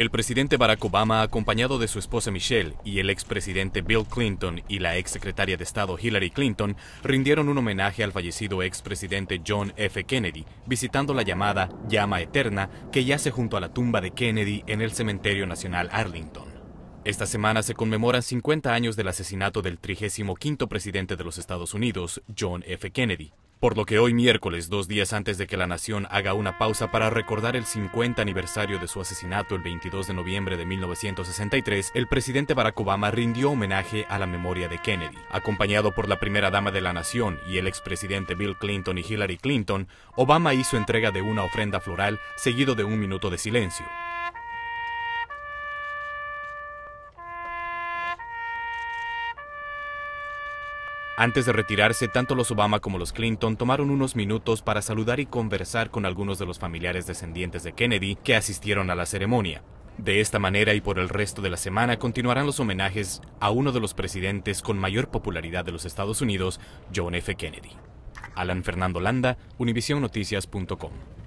El presidente Barack Obama, acompañado de su esposa Michelle y el expresidente Bill Clinton y la exsecretaria de Estado Hillary Clinton, rindieron un homenaje al fallecido expresidente John F. Kennedy, visitando la llamada Llama Eterna que yace junto a la tumba de Kennedy en el Cementerio Nacional Arlington. Esta semana se conmemoran 50 años del asesinato del 35 presidente de los Estados Unidos, John F. Kennedy por lo que hoy miércoles, dos días antes de que la nación haga una pausa para recordar el 50 aniversario de su asesinato el 22 de noviembre de 1963, el presidente Barack Obama rindió homenaje a la memoria de Kennedy. Acompañado por la primera dama de la nación y el expresidente Bill Clinton y Hillary Clinton, Obama hizo entrega de una ofrenda floral seguido de un minuto de silencio. Antes de retirarse, tanto los Obama como los Clinton tomaron unos minutos para saludar y conversar con algunos de los familiares descendientes de Kennedy que asistieron a la ceremonia. De esta manera y por el resto de la semana continuarán los homenajes a uno de los presidentes con mayor popularidad de los Estados Unidos, John F. Kennedy. Alan Fernando Landa, univisionnoticias.com.